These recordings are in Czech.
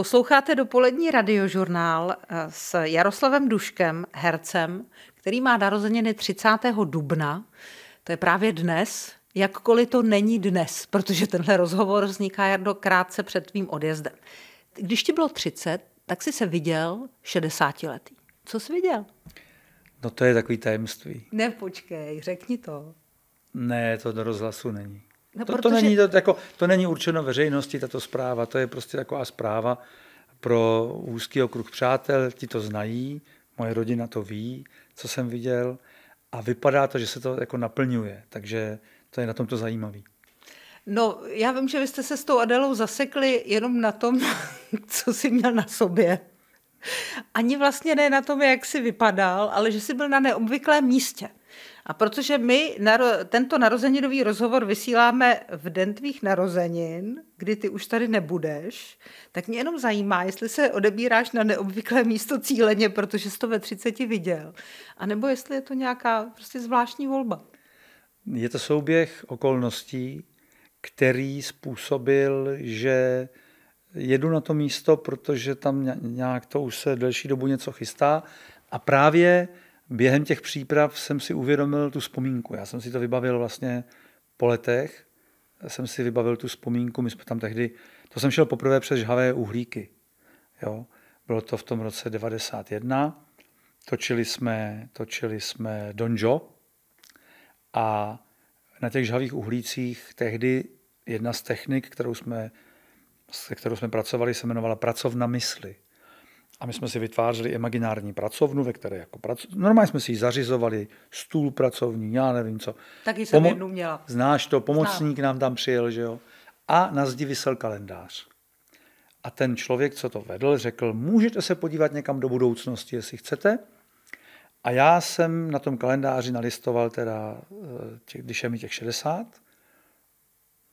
Posloucháte dopolední radiožurnál eh, s Jaroslavem Duškem, hercem, který má narozeniny 30. dubna. To je právě dnes, jakkoliv to není dnes, protože tenhle rozhovor vzniká Jardo krátce před tvým odjezdem. Když ti bylo 30, tak jsi se viděl 60 letý. Co jsi viděl? No to je takový tajemství. Ne, počkej, řekni to. Ne, to do rozhlasu není. No, to, protože... to, není, to, jako, to není určeno veřejnosti, tato zpráva, to je prostě taková zpráva pro úzký okruh přátel, ti to znají, moje rodina to ví, co jsem viděl a vypadá to, že se to jako naplňuje, takže to je na tom to zajímavé. No, já vím, že vy jste se s tou Adelou zasekli jenom na tom, co jsi měl na sobě. Ani vlastně ne na tom, jak jsi vypadal, ale že jsi byl na neobvyklém místě. A protože my naro, tento narozeninový rozhovor vysíláme v den tvých narozenin, kdy ty už tady nebudeš, tak mě jenom zajímá, jestli se odebíráš na neobvyklé místo cíleně, protože jsi to ve 30 viděl, anebo jestli je to nějaká prostě zvláštní volba. Je to souběh okolností, který způsobil, že jedu na to místo, protože tam nějak to už se delší dobu něco chystá a právě během těch příprav jsem si uvědomil tu vzpomínku. Já jsem si to vybavil vlastně po letech. Já jsem si vybavil tu vzpomínku, my jsme tam tehdy, to jsem šel poprvé přes žhavé uhlíky. Jo? Bylo to v tom roce 91. Točili jsme, točili jsme Donjo a na těch žhavých uhlících tehdy jedna z technik, kterou jsme, se kterou jsme pracovali, se jmenovala pracovna mysli. A my jsme si vytvářeli imaginární pracovnu, ve které jako prac... Normálně jsme si ji zařizovali, stůl pracovní, já nevím co. Taky jsem Pomo... jednu měla. Znáš to, pomocník Znám. nám tam přijel, že jo. A na zdi vysel kalendář. A ten člověk, co to vedl, řekl, můžete se podívat někam do budoucnosti, jestli chcete. A já jsem na tom kalendáři nalistoval teda, eh, těch, když je mi těch 60,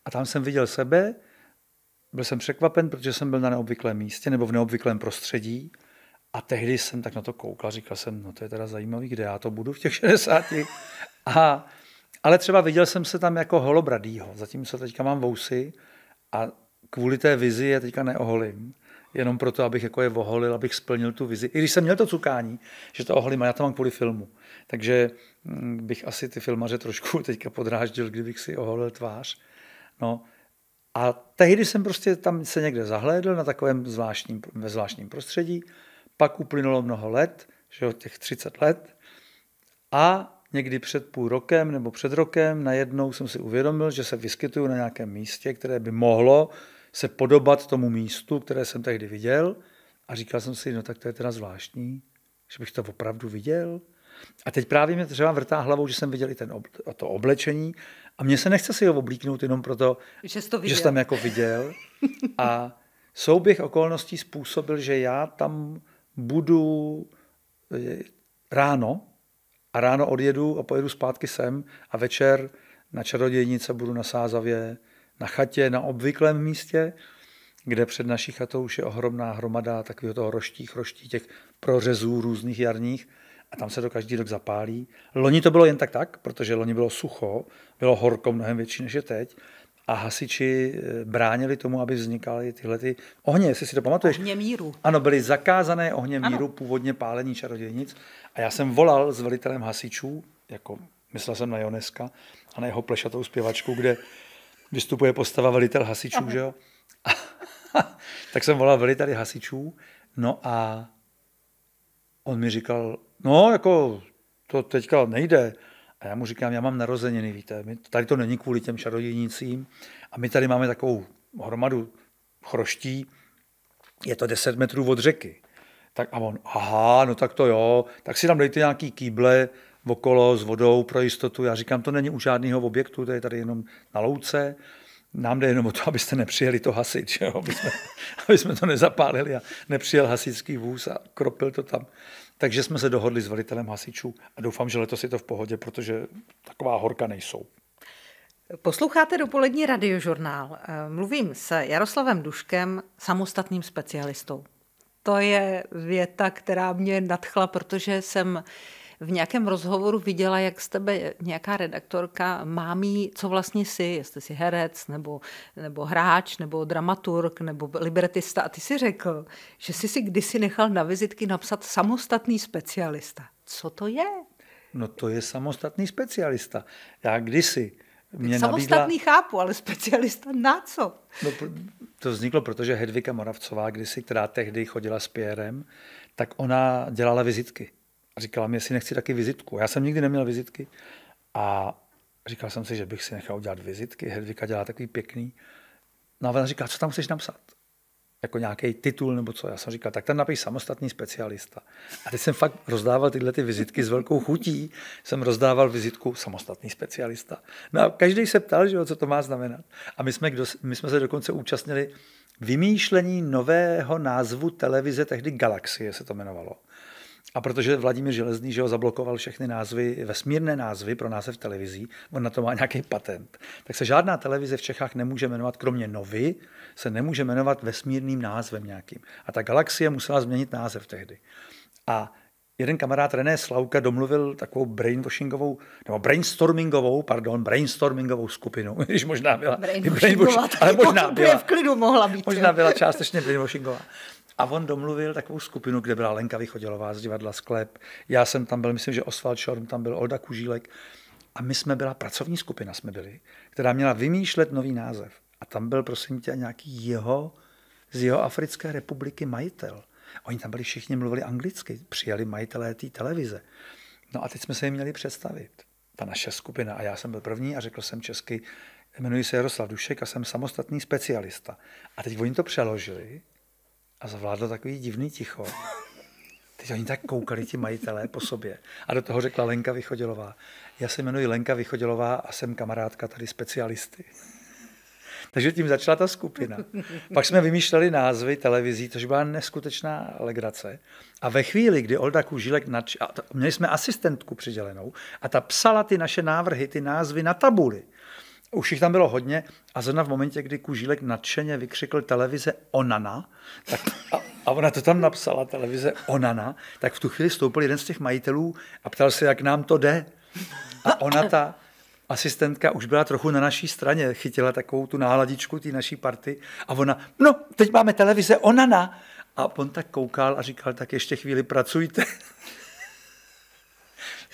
a tam jsem viděl sebe, byl jsem překvapen, protože jsem byl na neobvyklém místě nebo v neobvyklém prostředí a tehdy jsem tak na to koukal, říkal jsem, no to je teda zajímavý, kde já to budu v těch 60. A, ale třeba viděl jsem se tam jako holobradýho, zatímco teďka mám vousy a kvůli té vizi je teďka neoholím jenom proto, abych jako je oholil, abych splnil tu vizi. I když jsem měl to cukání, že to oholím, a já to mám kvůli filmu. Takže mm, bych asi ty filmaře trošku teďka podráždil, kdybych si oholil tvář. No, a tehdy jsem prostě tam se někde zahlédl na takovém zvláštním, ve zvláštním prostředí. Pak uplynulo mnoho let, že jo, těch 30 let. A někdy před půl rokem nebo před rokem najednou jsem si uvědomil, že se vyskytuju na nějakém místě, které by mohlo se podobat tomu místu, které jsem tehdy viděl. A říkal jsem si, no tak to je teda zvláštní, že bych to opravdu viděl. A teď právě mě třeba vrtá hlavou, že jsem viděl i ten ob- to oblečení a mně se nechce si ho oblíknout jenom proto, že, jsi to viděl. že jsem jako viděl. A souběh okolností způsobil, že já tam budu eh, ráno a ráno odjedu a pojedu zpátky sem a večer na čarodějnice budu na Sázavě, na chatě, na obvyklém místě, kde před naší chatou už je ohromná hromada takového toho roští, roští těch prořezů různých jarních a tam se to každý rok zapálí. Loni to bylo jen tak tak, protože loni bylo sucho, bylo horko mnohem větší než je teď a hasiči eh, bránili tomu, aby vznikaly tyhle ty ohně, jestli si to pamatuješ. Ohně míru. Ano, byly zakázané ohně míru, ano. původně pálení čarodějnic a já jsem volal s velitelem hasičů, jako myslel jsem na Joneska a na jeho plešatou zpěvačku, kde vystupuje postava velitel hasičů, ano. že jo? tak jsem volal veliteli hasičů, no a on mi říkal, no jako to teďka nejde. A já mu říkám, já mám narozeniny, víte, my, tady to není kvůli těm čarodějnicím a my tady máme takovou hromadu chroští, je to 10 metrů od řeky. Tak a on, aha, no tak to jo, tak si tam dejte nějaký kýble okolo s vodou pro jistotu. Já říkám, to není u žádného objektu, to je tady jenom na louce. Nám jde jenom o to, abyste nepřijeli to hasit, že jo? Aby, jsme, aby jsme to nezapálili a nepřijel hasičský vůz a kropil to tam. Takže jsme se dohodli s velitelem hasičů a doufám, že letos je to v pohodě, protože taková horka nejsou. Posloucháte dopolední radiožurnál. Eh, mluvím se Jaroslavem Duškem, samostatným specialistou. To je věta, která mě nadchla, protože jsem v nějakém rozhovoru viděla, jak z tebe nějaká redaktorka mámí, co vlastně jsi, jestli jsi herec, nebo, nebo hráč, nebo dramaturg, nebo libretista. A ty si řekl, že jsi si kdysi nechal na vizitky napsat samostatný specialista. Co to je? No to je samostatný specialista. Já kdysi mě Samostatný nabídla... chápu, ale specialista na co? No, to vzniklo, protože Hedvika Moravcová, kdysi, která tehdy chodila s Pierrem, tak ona dělala vizitky a říkala mi, jestli nechci taky vizitku. Já jsem nikdy neměl vizitky a říkal jsem si, že bych si nechal udělat vizitky. Hedvika dělá takový pěkný. No a ona říká, co tam chceš napsat? Jako nějaký titul nebo co? Já jsem říkal, tak tam napiš samostatný specialista. A teď jsem fakt rozdával tyhle ty vizitky s velkou chutí. Jsem rozdával vizitku samostatný specialista. No a každý se ptal, že jo, co to má znamenat. A my jsme, my jsme se dokonce účastnili vymýšlení nového názvu televize, tehdy Galaxie se to jmenovalo. A protože Vladimír Železný že ho zablokoval všechny názvy, vesmírné názvy pro název televizí, on na to má nějaký patent, tak se žádná televize v Čechách nemůže jmenovat, kromě Novy, se nemůže jmenovat vesmírným názvem nějakým. A ta galaxie musela změnit název tehdy. A jeden kamarád René Slauka domluvil takovou brainwashingovou, nebo brainstormingovou, pardon, brainstormingovou skupinu, když možná byla. Brainwashingová, ale možná byla. v klidu mohla být. Možná byla částečně brainwashingová. A on domluvil takovou skupinu, kde byla Lenka Vychodělová z divadla Sklep. Já jsem tam byl, myslím, že Osvald Šorm, tam byl Olda Kužílek. A my jsme byla pracovní skupina, jsme byli, která měla vymýšlet nový název. A tam byl, prosím tě, nějaký jeho, z jeho Africké republiky majitel. Oni tam byli všichni, mluvili anglicky, přijali majitelé té televize. No a teď jsme se jim měli představit, ta naše skupina. A já jsem byl první a řekl jsem česky, jmenuji se Jaroslav Dušek a jsem samostatný specialista. A teď oni to přeložili a zavládlo takový divný ticho. Teď oni tak koukali ti majitelé po sobě. A do toho řekla Lenka Vychodilová. Já se jmenuji Lenka Vychodilová a jsem kamarádka tady specialisty. Takže tím začala ta skupina. Pak jsme vymýšleli názvy televizí, což byla neskutečná legrace. A ve chvíli, kdy Olda Kůžilek, nač... a měli jsme asistentku přidělenou, a ta psala ty naše návrhy, ty názvy na tabuli už jich tam bylo hodně a zrovna v momentě, kdy Kužílek nadšeně vykřikl televize Onana, tak, a, a ona to tam napsala, televize Onana, tak v tu chvíli stoupil jeden z těch majitelů a ptal se, jak nám to jde. A ona ta asistentka už byla trochu na naší straně, chytila takovou tu náladičku té naší party a ona, no, teď máme televize Onana. A on tak koukal a říkal, tak ještě chvíli pracujte.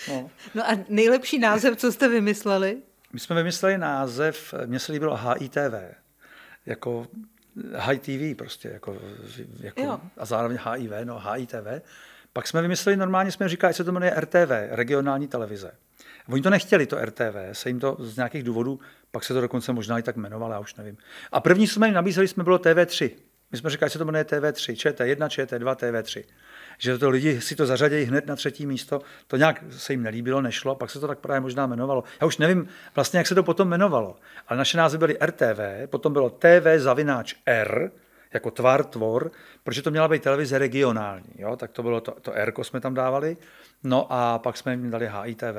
No. no a nejlepší název, co jste vymysleli? My jsme vymysleli název, mně se líbilo HITV, jako HITV prostě, jako, jako a zároveň HIV, no HITV. Pak jsme vymysleli, normálně jsme říkali, že se to jmenuje RTV, regionální televize. Oni to nechtěli, to RTV, se jim to z nějakých důvodů, pak se to dokonce možná i tak jmenovalo, já už nevím. A první, co jsme jim nabízeli, jsme bylo TV3. My jsme říkali, že se to jmenuje TV3, ČT1, ČT2, TV3 že to lidi si to zařadějí hned na třetí místo. To nějak se jim nelíbilo, nešlo, pak se to tak právě možná jmenovalo. Já už nevím vlastně, jak se to potom jmenovalo, ale naše názvy byly RTV, potom bylo TV zavináč R, jako tvar, tvor, protože to měla být televize regionální, jo? tak to bylo to, to R, jsme tam dávali, no a pak jsme jim dali HITV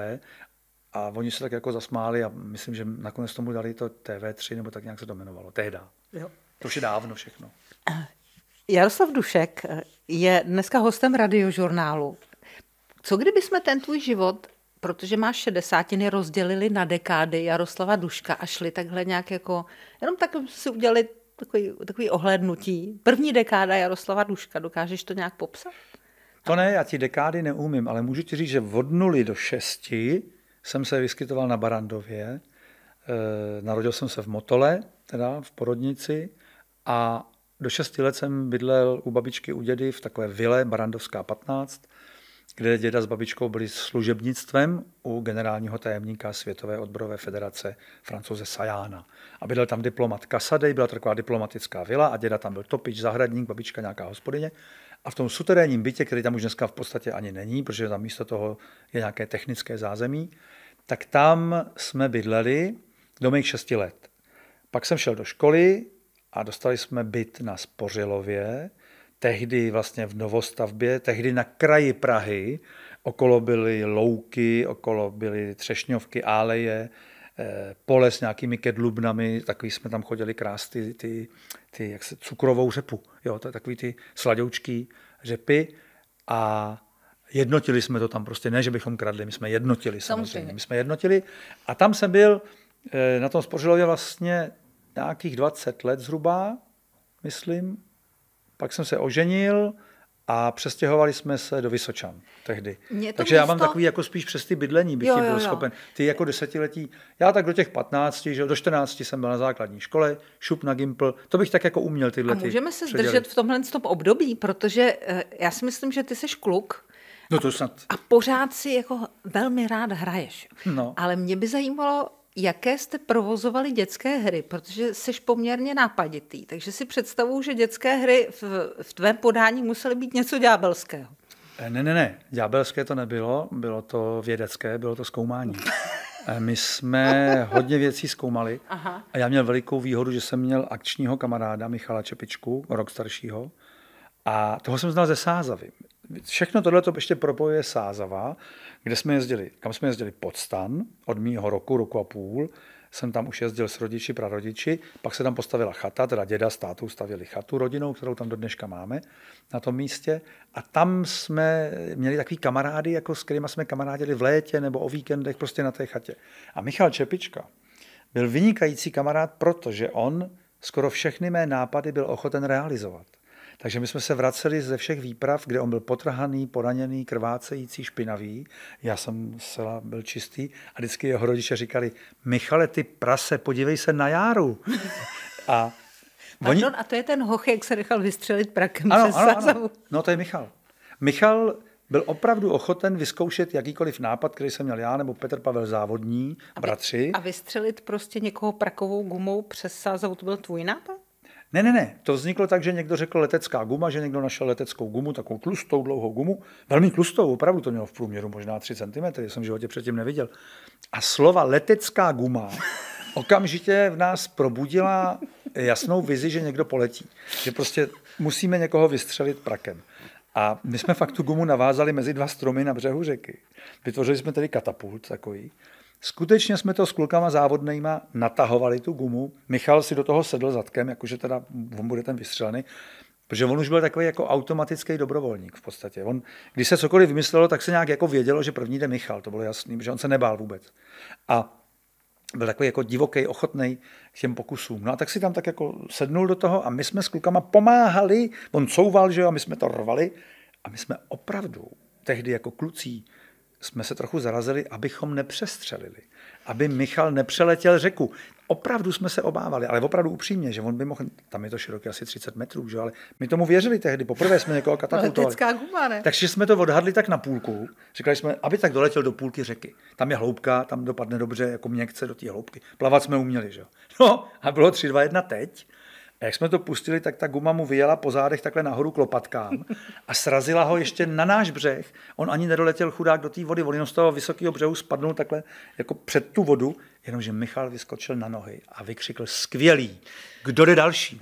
a oni se tak jako zasmáli a myslím, že nakonec tomu dali to TV3 nebo tak nějak se to jmenovalo, tehda. Jo. To už je dávno všechno. Jaroslav Dušek je dneska hostem radiožurnálu. Co kdyby jsme ten tvůj život, protože máš šedesátiny, rozdělili na dekády Jaroslava Duška a šli takhle nějak jako, jenom tak si udělali takový, takový ohlednutí. První dekáda Jaroslava Duška, dokážeš to nějak popsat? To ne, já ti dekády neumím, ale můžu ti říct, že od nuly do šesti jsem se vyskytoval na Barandově, eh, narodil jsem se v Motole, teda v porodnici, a do 6 let jsem bydlel u babičky u dědy v takové vile Barandovská 15, kde děda s babičkou byli služebnictvem u generálního tajemníka Světové odborové federace francouze Sajána. A bydlel tam diplomat Kasadej, byla to taková diplomatická vila a děda tam byl topič, zahradník, babička nějaká hospodyně. A v tom suterénním bytě, který tam už dneska v podstatě ani není, protože tam místo toho je nějaké technické zázemí, tak tam jsme bydleli do mých šesti let. Pak jsem šel do školy, a dostali jsme byt na Spořilově, tehdy vlastně v novostavbě, tehdy na kraji Prahy, okolo byly louky, okolo byly třešňovky, aleje, eh, pole s nějakými kedlubnami, takový jsme tam chodili krást ty, ty, ty jak se, cukrovou řepu, jo, to je takový ty sladoučký řepy a jednotili jsme to tam prostě, ne, že bychom kradli, my jsme jednotili samozřejmě, my jsme jednotili a tam jsem byl eh, na tom Spořilově vlastně nějakých 20 let zhruba, myslím. Pak jsem se oženil a přestěhovali jsme se do Vysočan tehdy. Takže místo... já mám takový jako spíš přes ty bydlení bych jo, byl jo, jo. schopen. Ty jako desetiletí, já tak do těch 15, že do 14 jsem byl na základní škole, šup na Gimpl, to bych tak jako uměl tyhle A můžeme se předělit. zdržet v tomhle stop období, protože eh, já si myslím, že ty jsi kluk, No to snad. A pořád si jako velmi rád hraješ. No. Ale mě by zajímalo, jaké jste provozovali dětské hry, protože jsi poměrně nápaditý, takže si představuju, že dětské hry v, v tvém podání musely být něco ďábelského. Eh, ne, ne, ne, ďábelské to nebylo, bylo to vědecké, bylo to zkoumání. Eh, my jsme hodně věcí zkoumali Aha. a já měl velikou výhodu, že jsem měl akčního kamaráda Michala Čepičku, rok staršího, a toho jsem znal ze Sázavy. Všechno tohle to ještě propojuje Sázava, kde jsme jezdili, kam jsme jezdili pod stan, od mýho roku, roku a půl, jsem tam už jezdil s rodiči, prarodiči, pak se tam postavila chata, teda děda s tátou stavili chatu rodinou, kterou tam do dneška máme na tom místě a tam jsme měli takový kamarády, jako s kterými jsme kamarádili v létě nebo o víkendech prostě na té chatě. A Michal Čepička byl vynikající kamarád, protože on skoro všechny mé nápady byl ochoten realizovat. Takže my jsme se vraceli ze všech výprav, kde on byl potrhaný, poraněný, krvácející, špinavý. Já jsem zcela byl čistý a vždycky jeho rodiče říkali, Michale, ty prase, podívej se na járu. A Pardon, oni... a to je ten hoch, jak se nechal vystřelit prakem ano, přes ano, ano. No to je Michal. Michal byl opravdu ochoten vyzkoušet jakýkoliv nápad, který jsem měl já nebo Petr Pavel Závodní, a bratři. A vystřelit prostě někoho prakovou gumou přes sázavu, to byl tvůj nápad? Ne, ne, ne, to vzniklo tak, že někdo řekl letecká guma, že někdo našel leteckou gumu, takovou tlustou, dlouhou gumu, velmi tlustou, opravdu to mělo v průměru možná 3 cm, jsem v životě předtím neviděl. A slova letecká guma okamžitě v nás probudila jasnou vizi, že někdo poletí. Že prostě musíme někoho vystřelit prakem. A my jsme fakt tu gumu navázali mezi dva stromy na břehu řeky. Vytvořili jsme tedy katapult takový Skutečně jsme to s klukama závodnýma natahovali tu gumu. Michal si do toho sedl zadkem, jakože teda on bude ten vystřelený. Protože on už byl takový jako automatický dobrovolník v podstatě. On, když se cokoliv vymyslelo, tak se nějak jako vědělo, že první jde Michal, to bylo jasný, protože on se nebál vůbec. A byl takový jako divoký, ochotný k těm pokusům. No a tak si tam tak jako sednul do toho a my jsme s klukama pomáhali, on couval, že jo, a my jsme to rvali a my jsme opravdu tehdy jako klucí jsme se trochu zarazili, abychom nepřestřelili, aby Michal nepřeletěl řeku. Opravdu jsme se obávali, ale opravdu upřímně, že on by mohl, tam je to široké asi 30 metrů, že? ale my tomu věřili tehdy, poprvé jsme někoho katapultovali. Guma, ne? Takže jsme to odhadli tak na půlku, říkali jsme, aby tak doletěl do půlky řeky. Tam je hloubka, tam dopadne dobře, jako měkce do té hloubky. Plavat jsme uměli, že? No a bylo 3, 2, 1 teď a jak jsme to pustili, tak ta guma mu vyjela po zádech takhle nahoru klopatkám a srazila ho ještě na náš břeh. On ani nedoletěl chudák do té vody, on z toho vysokého břehu spadnul takhle jako před tu vodu, jenomže Michal vyskočil na nohy a vykřikl skvělý, kdo jde další?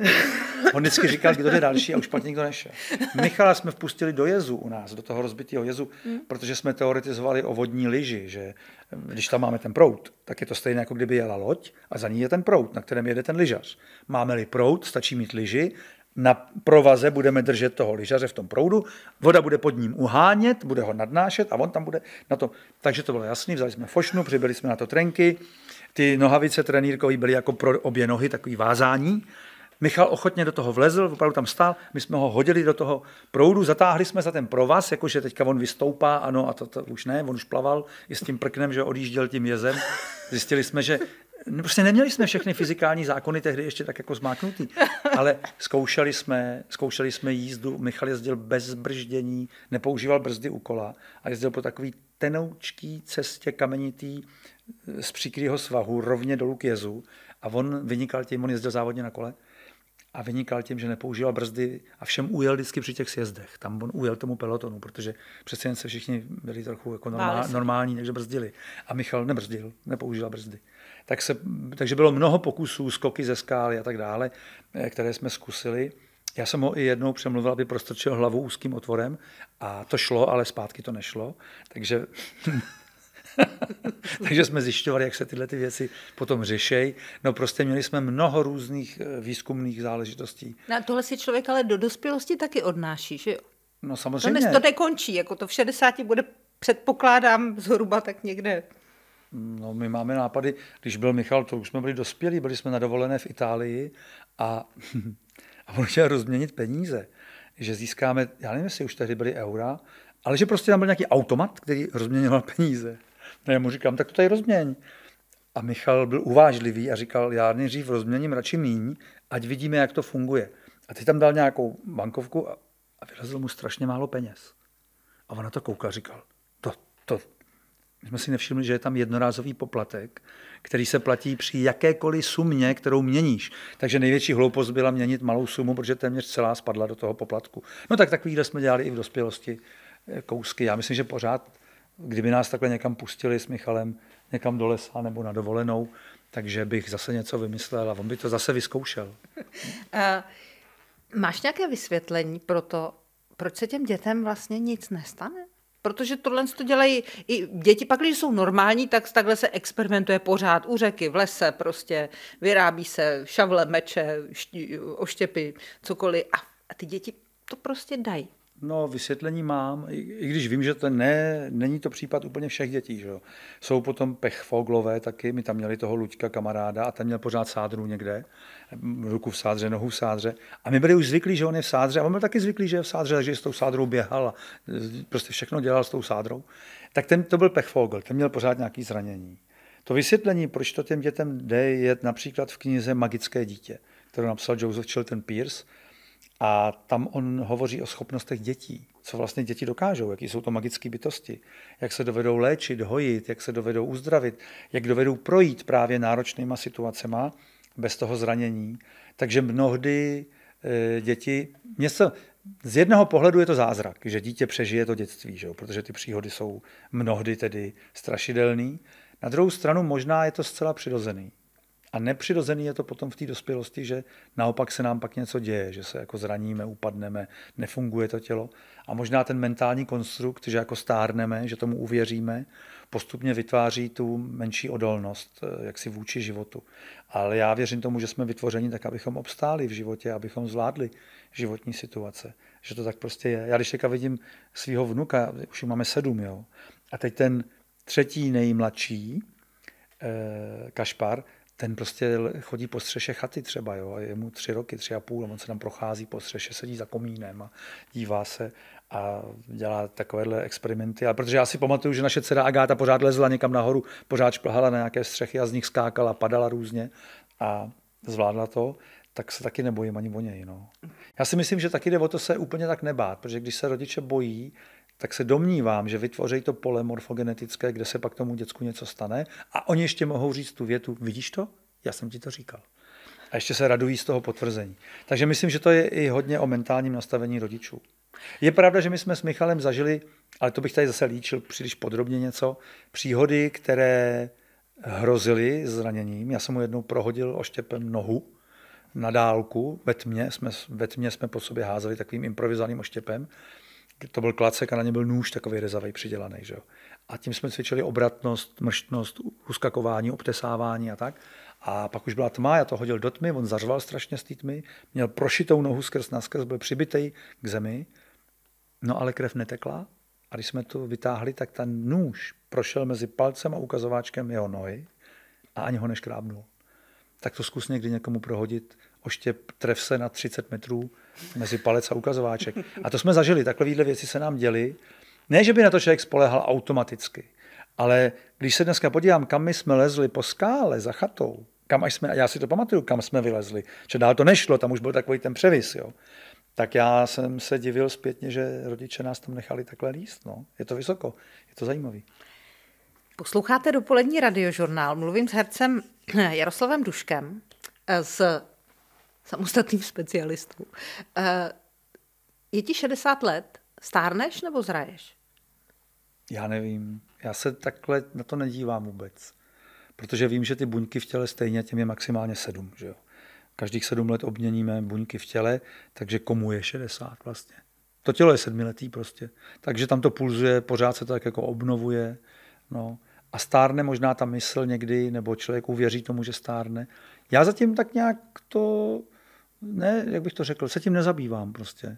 On vždycky říkal, kdo jde další a už pak nikdo nešel. Michala jsme vpustili do jezu u nás, do toho rozbitého jezu, hmm. protože jsme teoretizovali o vodní lyži, že když tam máme ten prout, tak je to stejné, jako kdyby jela loď a za ní je ten prout, na kterém jede ten lyžař. Máme-li prout, stačí mít lyži, na provaze budeme držet toho lyžaře v tom proudu, voda bude pod ním uhánět, bude ho nadnášet a on tam bude na to. Takže to bylo jasný, vzali jsme fošnu, přibyli jsme na to trenky, ty nohavice trenýrkové byly jako pro obě nohy, takový vázání Michal ochotně do toho vlezl, opravdu tam stál, my jsme ho hodili do toho proudu, zatáhli jsme za ten provaz, jakože teďka on vystoupá, ano, a to, to už ne, on už plaval i s tím prknem, že odjížděl tím jezem. Zjistili jsme, že no, prostě neměli jsme všechny fyzikální zákony tehdy ještě tak jako zmáknutý, ale zkoušeli jsme, zkoušeli jsme jízdu, Michal jezdil bez brždění, nepoužíval brzdy u kola a jezdil po takový tenoučký cestě kamenitý eh, z příkrýho svahu rovně dolů k jezu a on vynikal tím, on jezdil závodně na kole a vynikal tím, že nepoužíval brzdy a všem ujel vždycky při těch sjezdech. Tam on ujel tomu pelotonu, protože přece jen se všichni byli trochu jako normál, normální, takže brzdili. A Michal nebrzdil, nepoužíval brzdy. Tak se, takže bylo mnoho pokusů, skoky ze skály a tak dále, eh, které jsme zkusili. Já jsem ho i jednou přemluvil, aby prostrčil hlavu úzkým otvorem a to šlo, ale zpátky to nešlo. Takže Takže jsme zjišťovali, jak se tyhle ty věci potom řešejí. No prostě měli jsme mnoho různých eh, výzkumných záležitostí. Na tohle si člověk ale do dospělosti taky odnáší, že jo? No samozřejmě. To, ne, to nekončí, jako to v 60 bude, předpokládám, zhruba tak někde. No my máme nápady, když byl Michal, to už jsme byli dospělí, byli jsme na dovolené v Itálii a, a on chtěl rozměnit peníze. Že získáme, já nevím, jestli už tehdy byly eura, ale že prostě tam byl nějaký automat, který rozměňoval peníze. A já mu říkám, tak to tady rozměň. A Michal byl uvážlivý a říkal, já nejdřív rozměním radši míň, ať vidíme, jak to funguje. A teď tam dal nějakou bankovku a, a vyrazil mu strašně málo peněz. A ona to a říkal, to, to, my jsme si nevšimli, že je tam jednorázový poplatek, který se platí při jakékoliv sumě, kterou měníš. Takže největší hloupost byla měnit malou sumu, protože téměř celá spadla do toho poplatku. No tak takovýhle jsme dělali i v dospělosti eh, kousky. Já myslím, že pořád kdyby nás takhle někam pustili s Michalem, někam do lesa nebo na dovolenou, takže bych zase něco vymyslel a on by to zase vyzkoušel. A eh, máš nějaké vysvětlení pro to, proč se těm dětem vlastně nic nestane? Protože tohle to dělají i děti, pak, když jsou normální, tak takhle se experimentuje pořád u řeky, v lese prostě, vyrábí se šavle, meče, oštěpy, cokoliv a, a ty děti to prostě dají. No, vysvětlení mám, i, i když vím, že to ne, není to případ úplně všech dětí. Že? Jsou potom pechfoglové taky, my tam měli toho Luďka kamaráda a ten měl pořád sádru někde, ruku v sádře, nohu v sádře. A my byli už zvyklí, že on je v sádře a on byl taky zvyklý, že je v sádře, takže s tou sádrou běhal a prostě všechno dělal s tou sádrou. Tak ten to byl pechfogl, ten měl pořád nějaký zranění. To vysvětlení, proč to těm dětem jde, je například v knize Magické dítě, kterou napsal Joseph Chilton Pierce, a tam on hovoří o schopnostech dětí, co vlastně děti dokážou, jaký jsou to magické bytosti, jak se dovedou léčit, hojit, jak se dovedou uzdravit, jak dovedou projít právě náročnýma situacema bez toho zranění. Takže mnohdy eh, děti, něco, z jednoho pohledu je to zázrak, že dítě přežije to dětství, že jo? protože ty příhody jsou mnohdy tedy strašidelné. Na druhou stranu možná je to zcela přirozený, a nepřirozený je to potom v té dospělosti, že naopak se nám pak něco děje, že se jako zraníme, upadneme, nefunguje to tělo. A možná ten mentální konstrukt, že jako stárneme, že tomu uvěříme, postupně vytváří tu menší odolnost, eh, jak si vůči životu. Ale já věřím tomu, že jsme vytvořeni tak, abychom obstáli v životě, abychom zvládli životní situace. Že to tak prostě je. Já když teďka vidím svého vnuka, už máme sedm, jo. A teď ten třetí nejmladší, eh, Kašpar, ten prostě chodí po střeše chaty třeba, jo, a je mu tři roky, tři a půl, a on se tam prochází po střeše, sedí za komínem a dívá se a dělá takovéhle experimenty. A protože já si pamatuju, že naše dcera Agáta pořád lezla někam nahoru, pořád šplhala na nějaké střechy a z nich skákala, padala různě a zvládla to, tak se taky nebojím ani o něj. No. Já si myslím, že taky jde o to se úplně tak nebát, protože když se rodiče bojí, tak se domnívám, že vytvoří to pole morfogenetické, kde se pak tomu děcku něco stane a oni ještě mohou říct tu větu, vidíš to? Já jsem ti to říkal. A ještě se radují z toho potvrzení. Takže myslím, že to je i hodně o mentálním nastavení rodičů. Je pravda, že my jsme s Michalem zažili, ale to bych tady zase líčil příliš podrobně něco, příhody, které hrozily zraněním. Já jsem mu jednou prohodil oštěpem nohu na dálku, ve tmě jsme, ve tmě jsme po sobě házeli takovým improvizovaným oštěpem to byl klacek a na něm byl nůž takový rezavý přidělaný. Že jo? A tím jsme cvičili obratnost, mrštnost, uskakování, obtesávání a tak. A pak už byla tma, já to hodil do tmy, on zařval strašně z té tmy, měl prošitou nohu skrz skrz byl přibitej k zemi, no ale krev netekla. A když jsme to vytáhli, tak ten nůž prošel mezi palcem a ukazováčkem jeho nohy a ani ho neškrábnul. Tak to zkus někdy někomu prohodit, oštěp trev se na 30 metrů, mezi palec a ukazováček. A to jsme zažili, takovéhle věci se nám děly. Ne, že by na to člověk spolehal automaticky, ale když se dneska podívám, kam my jsme lezli po skále za chatou, kam až jsme, já si to pamatuju, kam jsme vylezli, že dál to nešlo, tam už byl takový ten převis, jo. Tak já jsem se divil zpětně, že rodiče nás tam nechali takhle líst. No. Je to vysoko, je to zajímavý. Posloucháte dopolední radiožurnál. Mluvím s hercem Jaroslavem Duškem eh, z samostatným specialistou. Eh, je ti 60 let, stárneš nebo zraješ? Já nevím. Já se takhle na to nedívám vůbec. Protože vím, že ty buňky v těle stejně těm je maximálně sedm. Že jo? Každých sedm let obměníme buňky v těle, takže komu je 60 vlastně? To tělo je sedmiletý prostě. Takže tam to pulzuje, pořád se to tak jako obnovuje. No. A stárne možná ta mysl někdy, nebo člověk uvěří tomu, že stárne. Já zatím tak nějak to ne, jak bych to řekl, se tím nezabývám prostě.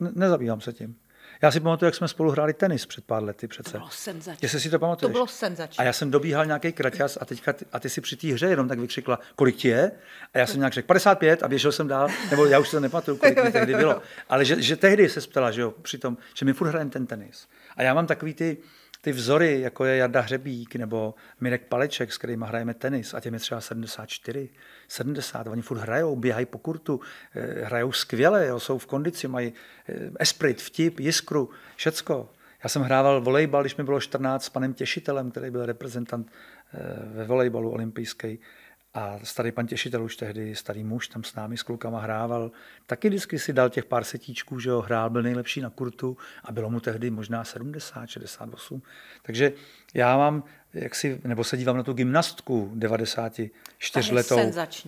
Ne, nezabývám se tím. Já si pamatuju, jak jsme spolu hráli tenis před pár lety přece. To bylo senzační. Jestli si to pamatuješ. To bylo senzační. A já jsem dobíhal nějaký kraťas a, teďka ty, a ty si při té hře jenom tak vykřikla, kolik ti je? A já jsem nějak řekl 55 a běžel jsem dál, nebo já už se nepamatuju, kolik mi tehdy bylo. Ale že, že tehdy se ptala, že jo, přitom, že my furt hrajeme ten tenis. A já mám takový ty, uh, ty vzory, jako je Jarda Hřebík nebo Mirek Paleček, s kterými hrajeme tenis, a těm je třeba 74, 70, oni furt hrajou, běhají po kurtu, eh, hrajou skvěle, jo, jsou v kondici, mají eh, esprit, vtip, jiskru, všecko. Já jsem hrával volejbal, když mi bylo 14 s panem Těšitelem, který byl reprezentant eh, ve volejbalu olympijský. A starý pan těšitel už tehdy, starý muž, tam s námi s klukama hrával, taky vždycky si dal těch pár setíčků, že ho hrál, byl nejlepší na kurtu a bylo mu tehdy možná 70, 68. Takže já mám jak si, nebo se dívám na tu gymnastku 94 letou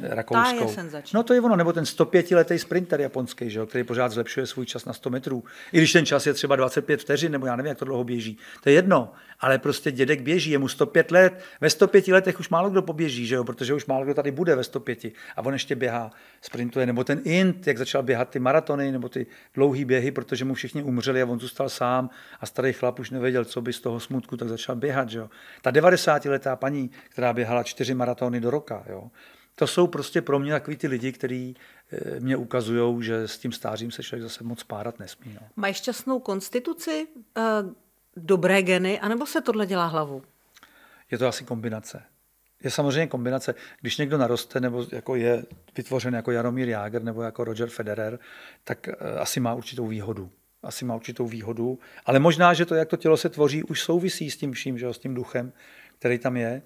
rakouskou. Ta je no to je ono, nebo ten 105 letý sprinter japonský, že jo, který pořád zlepšuje svůj čas na 100 metrů. I když ten čas je třeba 25 vteřin, nebo já nevím, jak to dlouho běží. To je jedno, ale prostě dědek běží, je mu 105 let. Ve 105 letech už málo kdo poběží, že jo, protože už málo kdo tady bude ve 105 a on ještě běhá, sprintuje. Nebo ten Int, jak začal běhat ty maratony nebo ty dlouhé běhy, protože mu všichni umřeli a on zůstal sám a starý chlap už nevěděl, co by z toho smutku, tak začal běhat běhat. Že jo? Ta 90-letá paní, která běhala čtyři maratony do roka, jo? to jsou prostě pro mě takový ty lidi, kteří eh, mě ukazují, že s tím stářím se člověk zase moc párat nesmí. No. Mají šťastnou konstituci, eh, dobré geny, anebo se tohle dělá hlavu? Je to asi kombinace. Je samozřejmě kombinace, když někdo naroste nebo jako je vytvořen jako Jaromír Jágr nebo jako Roger Federer, tak eh, asi má určitou výhodu asi má určitou výhodu, ale možná, že to, jak to tělo se tvoří, už souvisí s tím vším, že jo, s tím duchem, který tam je.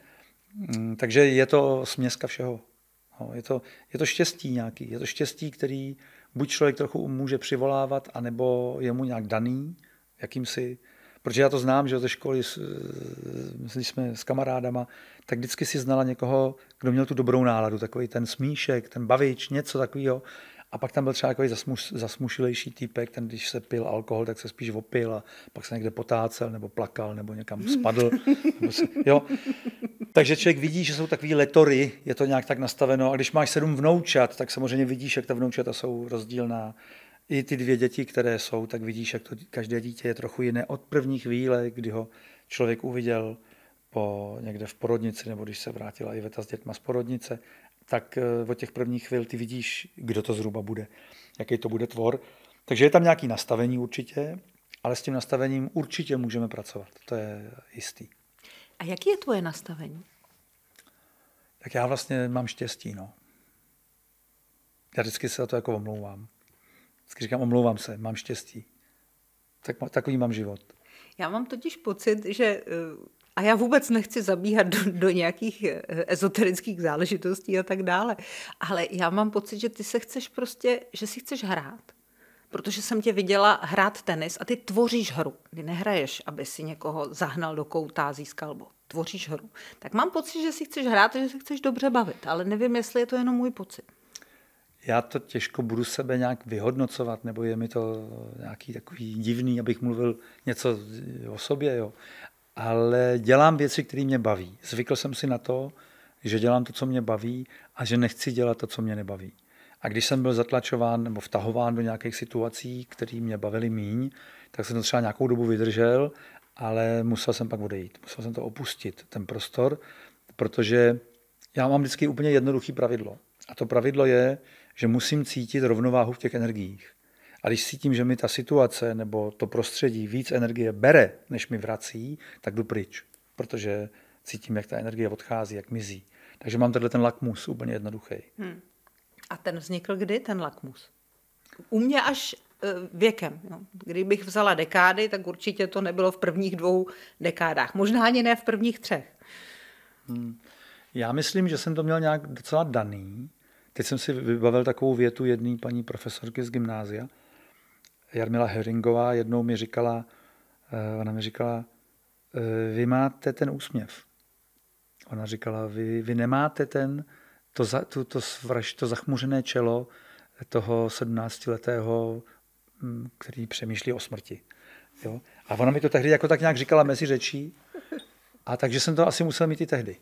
Mm, takže je to směska všeho. No, je to, je to štěstí nějaký, je to štěstí, který buď člověk trochu může přivolávat, anebo je mu nějak daný, jakýmsi, protože já to znám, že ze školy, když jsme s kamarádama, tak vždycky si znala někoho, kdo měl tu dobrou náladu, takový ten smíšek, ten bavič, něco takového. A pak tam byl třeba takový zasmuš, zasmušilejší týpek, ten když se pil alkohol, tak se spíš opil a pak se někde potácel nebo plakal nebo někam spadl. nebo se, jo. Takže člověk vidí, že jsou takový letory, je to nějak tak nastaveno. A když máš sedm vnoučat, tak samozřejmě vidíš, jak ta vnoučata jsou rozdílná. I ty dvě děti, které jsou, tak vidíš, jak to každé dítě je trochu jiné od první chvíle, kdy ho člověk uviděl po někde v porodnici, nebo když se vrátila Iveta s dětma z porodnice tak eh, od těch prvních chvil ty vidíš, kdo to zhruba bude, jaký to bude tvor. Takže je tam nějaké nastavení určitě, ale s tím nastavením určitě můžeme pracovat, to je jistý. A jaký je tvoje nastavení? Tak já vlastně mám štěstí, no. Já vždycky se za to jako omlouvám. Vždycky říkám, omlouvám se, mám štěstí. Tak, takový mám život. Já mám totiž pocit, že eh, a já vůbec nechci zabíhat do, do nějakých eh, ezoterických záležitostí a tak dále. Ale já mám pocit, že ty se chceš prostě, že si chceš hrát. Protože jsem tě viděla hrát tenis a ty tvoříš hru. Ty nehraješ, aby si někoho zahnal do kouta a získal bo Tvoříš hru. Tak mám pocit, že si chceš hrát, že se chceš dobře bavit. Ale nevím, jestli je to jenom můj pocit. Já to těžko budu sebe nějak vyhodnocovat, nebo je mi to nějaký takový divný, abych mluvil něco o sobě. Jo ale dělám věci, které mě baví. Zvykl jsem si na to, že dělám to, co mě baví a že nechci dělat to, co mě nebaví. A když jsem byl zatlačován nebo vtahován do nějakých situací, které mě bavily míň, tak jsem to třeba nějakou dobu vydržel, ale musel jsem pak odejít. Musel jsem to opustit, ten prostor, protože já mám vždycky úplně jednoduché pravidlo. A to pravidlo je, že musím cítit rovnováhu v těch energiích. A když cítím, že mi ta situace nebo to prostředí víc energie bere, než mi vrací, tak jdu pryč, protože cítím, jak ta energie odchází, jak mizí. Takže mám tenhle ten lakmus úplně jednoduchý. Hmm. A ten vznikl kdy, ten lakmus? U mě až eh, věkem. Jo. Kdybych vzala dekády, tak určitě to nebylo v prvních dvou dekádách. Možná ani ne v prvních třech. Hmm. Já myslím, že jsem to měl nějak docela daný. Teď jsem si vybavil takovou větu jedné paní profesorky z gymnázia, Jarmila Heringová jednou mi říkala, eh, ona mi říkala, eh, vy máte ten úsměv. Ona říkala, vy, vy nemáte ten, to, za, tu, to, svraž, to zachmuřené čelo toho 17-letého, mm, který přemýšlí o smrti. Jo? A ona mi to tehdy jako tak nějak říkala mezi řečí, a takže jsem to asi musel mít i tehdy.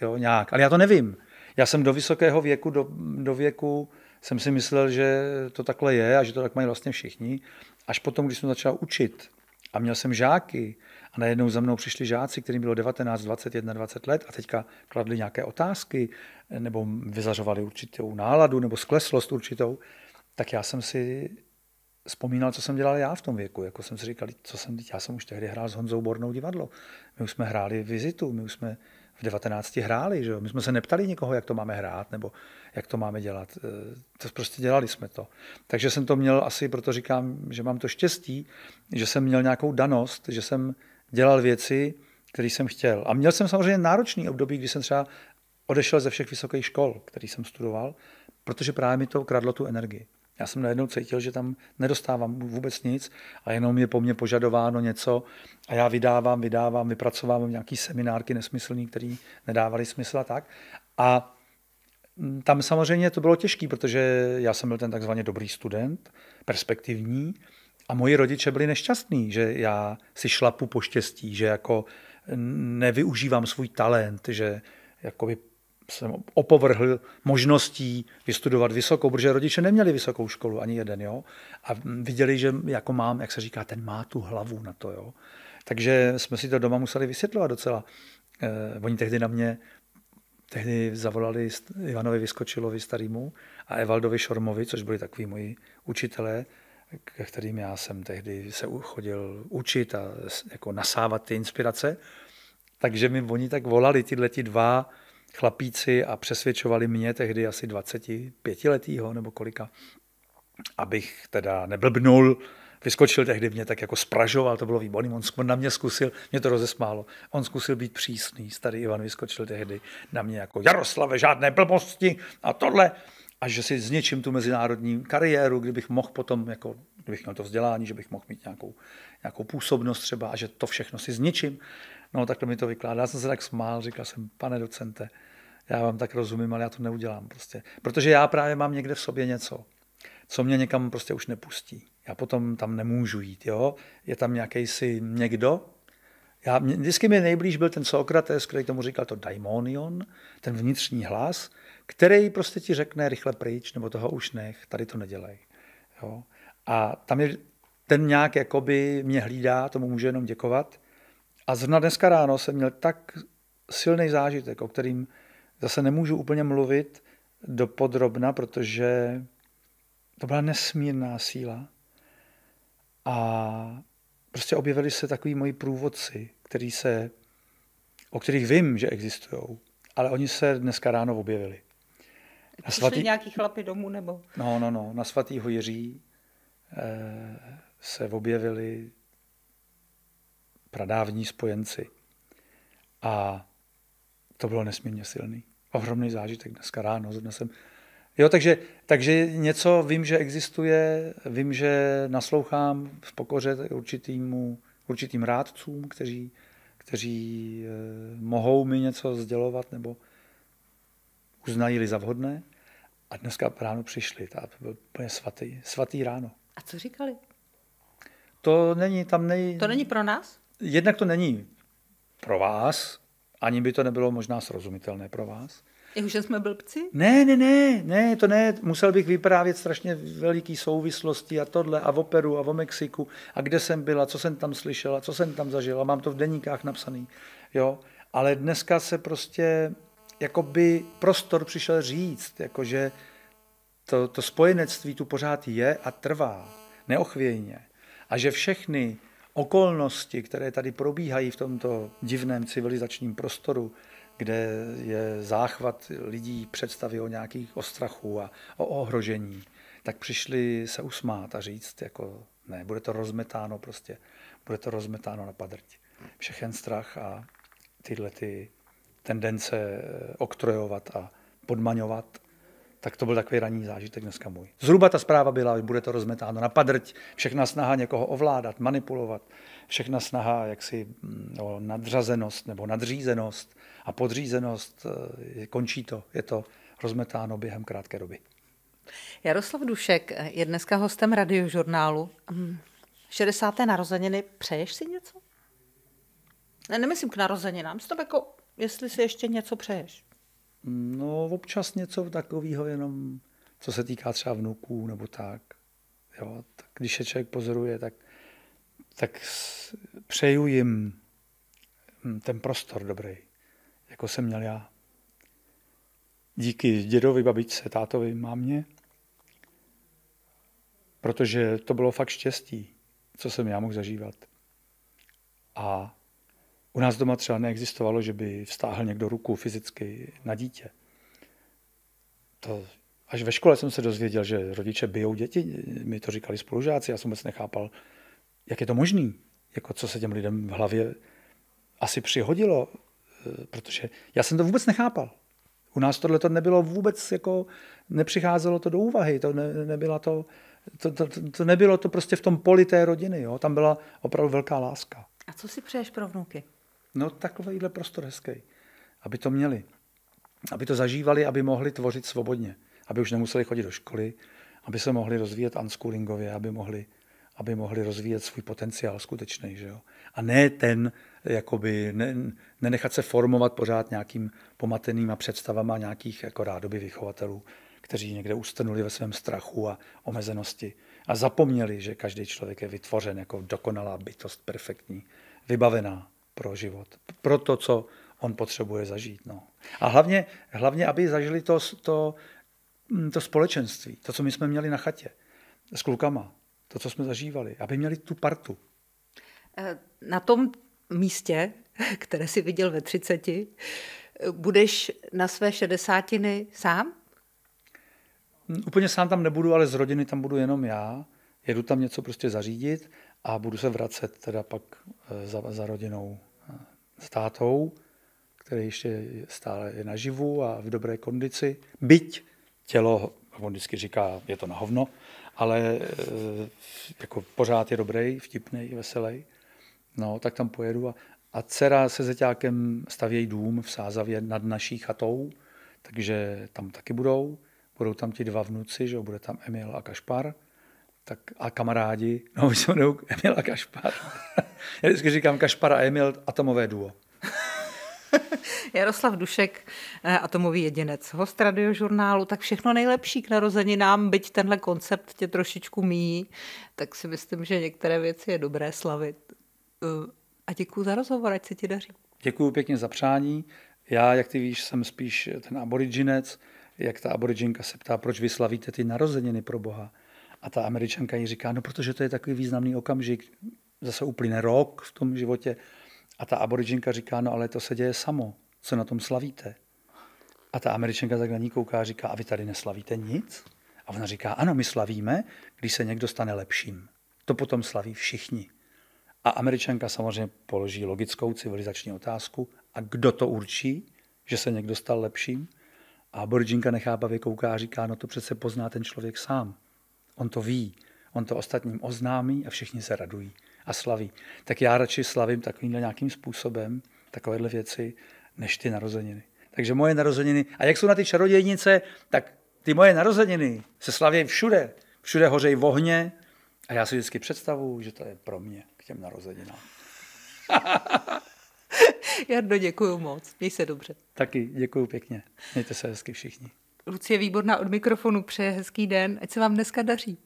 Jo, nějak. Ale já to nevím. Já jsem do vysokého věku, do, do věku jsem si myslel, že to takhle je a že to tak mají vlastně všichni. Až potom, když jsem začal učit a měl jsem žáky a najednou za mnou přišli žáci, kterým bylo 19, 21, 20 let a teďka kladli nějaké otázky nebo vyzařovali určitou náladu nebo skleslost určitou, tak já jsem si vzpomínal, co jsem dělal já v tom věku. Jako jsem si říkal, co jsem, já jsem už tehdy hrál s Honzou Bornou divadlo. My už jsme hráli vizitu, my už jsme v 19 hráli. Že jo? My jsme se neptali nikoho, jak to máme hrát nebo jak to máme dělat. Eh, to prostě dělali jsme to. Takže jsem to měl asi, proto říkám, že mám to štěstí, že jsem měl nějakou danost, že jsem dělal věci, které jsem chtěl. A měl jsem samozřejmě náročný období, kdy jsem třeba odešel ze všech vysokých škol, který jsem studoval, protože právě mi to kradlo tu energii. Já jsem najednou cítil, že tam nedostávám vůbec nic a jenom je po mně požadováno něco a já vydávám, vydávám, vypracovávám nějaký seminárky nesmyslný, které nedávaly smysl a tak. A mm, tam samozřejmě to bylo těžké, protože já jsem byl ten takzvaně dobrý student, perspektivní a moji rodiče byli nešťastní, že já si šlapu po štěstí, že jako nevyužívám svůj talent, že jakoby jsem opovrhl možností vystudovat vysokou, protože rodiče neměli vysokou školu, ani jeden, jo. A viděli, že jako mám, jak se říká, ten má tu hlavu na to, jo. Takže jsme si to doma museli vysvětlovat docela. Eh, oni tehdy na mě tehdy zavolali Ivanovi Vyskočilovi starýmu a Evaldovi Šormovi, což byli takový moji učitelé, ke kterým já jsem tehdy se chodil učit a jako nasávat ty inspirace. Takže mi oni tak volali, tyhle ti dva chlapíci a přesvědčovali mě tehdy asi 25 letýho nebo kolika, abych teda neblbnul, vyskočil tehdy mě tak jako spražoval, to bylo výborný, on, na mě zkusil, mě to rozesmálo, on zkusil být přísný, starý Ivan vyskočil tehdy na mě jako Jaroslave, žádné blbosti a tohle, a že si zničím tu mezinárodní kariéru, kdybych mohl potom, jako, kdybych měl to vzdělání, že bych mohl mít nějakou, nějakou působnost třeba a že to všechno si zničím. No, tak, to mi to vykládá. Já jsem se tak smál, říkal jsem, pane docente, já vám tak rozumím, ale já to neudělám prostě. Protože já právě mám někde v sobě něco, co mě někam prostě už nepustí. Já potom tam nemůžu jít, jo. Je tam nějaký si někdo, já, vždycky mi nejblíž byl ten Sokrates, který tomu říkal to daimonion, ten vnitřní hlas, který prostě ti řekne rychle pryč, nebo toho už nech, tady to nedělej. Jo? A tam je ten nějak jakoby mě hlídá, tomu můžu jenom děkovat, a zrovna dneska ráno jsem měl tak silný zážitek, o kterým zase nemůžu úplně mluvit do podrobna, protože to byla nesmírná síla. A prostě objevili se takový moji průvodci, který se, o kterých vím, že existují, ale oni se dneska ráno objevili. Na svatý... nějaký chlapy domů nebo? No, no, no. Na svatýho Jiří eh, se objevili pradávní spojenci. A to bylo nesmírně silný. Ohromný zážitek dneska ráno. jsem... Jo, takže, takže něco vím, že existuje, vím, že naslouchám v pokoře určitýmu, určitým rádcům, kteří, kteří eh, mohou mi něco sdělovat nebo uznají-li za vhodné. A dneska ráno přišli, a to byl úplně svatý, svatý ráno. A co říkali? To není tam nej... To není pro nás? jednak to není pro vás, ani by to nebylo možná srozumitelné pro vás. Jako, že jsme blbci? Ne, ne, ne, ne, to ne. Musel bych vyprávět strašně veliký souvislosti a tohle a v operu a v Mexiku a kde jsem byl a co jsem tam slyšel a co jsem tam zažil a mám to v deníkách napsaný. Jo? Ale dneska se prostě jakoby prostor přišel říct, jakože to, to spojenectví tu pořád je a trvá neochvějně. A že všechny okolnosti, které tady probíhají v tomto divném civilizačním prostoru, kde je záchvat lidí představy o nějakých ostrachu a o ohrožení, tak přišli se usmát a říct, jako ne, bude to rozmetáno prostě, bude to rozmetáno na padrť. Všechen strach a tyhle ty tendence eh, oktrojovat a podmaňovat tak to byl takový ranní zážitek dneska můj. Zhruba ta zpráva byla, že bude to rozmetáno na padrť, všechna snaha někoho ovládat, manipulovat, všechna snaha jaksi mm, o no, nadřazenost nebo nadřízenost a podřízenost, eh, končí to, je to rozmetáno během krátké doby. Jaroslav Dušek je dneska hostem radiožurnálu. 60. Mm, narozeniny, přeješ si něco? Ne, nemyslím k narozeninám, to jako, jestli si ještě něco přeješ. No občas něco takového jenom, co se týká třeba vnuků nebo tak. Jo, tak když je člověk pozoruje, tak, tak přeju jim hm, ten prostor dobrý, jako jsem měl já. Díky dědovi, babičce, tátovi, mámě, protože to bylo fakt štěstí, co jsem já mohl zažívat. A u nás doma třeba neexistovalo, že by vztáhl někdo ruku fyzicky na dítě. To až ve škole jsem se dozvěděl, že rodiče bijou děti, mi to říkali spolužáci, já jsem vůbec nechápal, jak je to možný, jako co se těm lidem v hlavě asi přihodilo, eh, protože já jsem to vůbec nechápal. U nás tohle to nebylo vůbec, jako nepřicházelo to do úvahy, to, ne, nebyla to, to, to, to nebylo to prostě v tom poli té rodiny, jo? tam byla opravdu velká láska. A co si přeješ pro vnuky? No takovýhle prostor hezký. Aby to měli. Aby to zažívali, aby mohli tvořit svobodně. Aby už nemuseli chodit do školy, aby se mohli rozvíjet unschoolingově, aby mohli, aby mohli rozvíjet svůj potenciál skutečný. Že jo? A ne ten, jakoby, ne, nenechat se formovat pořád nějakým pomatenýma představama nějakých jako rádoby vychovatelů, kteří někde ustrnuli ve svém strachu a omezenosti a zapomněli, že každý člověk je vytvořen jako dokonalá bytost, perfektní, vybavená pro život, pro to, co on potřebuje zažít. No. A hlavně, hlavně, aby zažili to, to, mm, to společenství, to, co my jsme měli na chatě s klukama, to, co jsme zažívali, aby měli tu partu. Eh, na tom místě, které si viděl ve 30, eh, budeš na své šedesátiny sám? Mm, úplně sám tam nebudu, ale z rodiny tam budu jenom já. Jedu tam něco prostě zařídit a budu se vracet teda pak eh, za, za rodinou s tátou, který ještě stále je naživu a v dobré kondici. Byť tělo, on vždycky říká, je to na hovno, ale e, jako pořád je dobrý, vtipný, veselý. No, tak tam pojedu a, a dcera se zeťákem stavějí dům v Sázavě nad naší chatou, takže tam taky budou. Budou tam ti dva vnuci, že jo, bude tam Emil a Kašpar tak a kamarádi, no my jsme jmenují Emil a Kašpar. Já vždycky říkám Kašpar a Emil, atomové duo. Jaroslav Dušek, eh, atomový jedinec, host radiožurnálu, tak všechno nejlepší k narozeninám, byť tenhle koncept tě trošičku míjí, tak si myslím, že některé věci je dobré slavit. Eh, a děkuji za rozhovor, ať se ti daří. Děkuji pěkně za přání. Já, jak ty víš, jsem spíš ten aboriginec, jak ta aboriginka se ptá, proč vyslavíte ty narozeniny pro Boha. A ta američanka jí říká, no protože to je takový významný okamžik, zase uplyne rok v tom životě. A ta aboriginka říká, no ale to se děje samo, co na tom slavíte. A ta američanka tak na ní kouká a říká, a vy tady neslavíte nic? A ona říká, ano, my slavíme, když se někdo stane lepším. To potom slaví všichni. A američanka samozřejmě položí logickou civilizační otázku, a kdo to určí, že se někdo stal lepším? A aboriginka nechápavě kouká a říká, no to přece pozná ten člověk sám. On to ví, on to ostatním oznámí a všichni se radují a slaví. Tak já radši slavím takovýmhle nějakým způsobem takovéhle věci, než ty narozeniny. Takže moje narozeniny, a jak jsou na ty čarodějnice, tak ty moje narozeniny se slaví všude. Všude hořej v ohně a já si vždycky představuju, že to je pro mě k těm narozeninám. Jardo, děkuji moc. Měj se dobře. Taky děkuji pěkně. Mějte se hezky všichni. Lucie Výborná od mikrofonu přeje hezký den. Ať se vám dneska daří.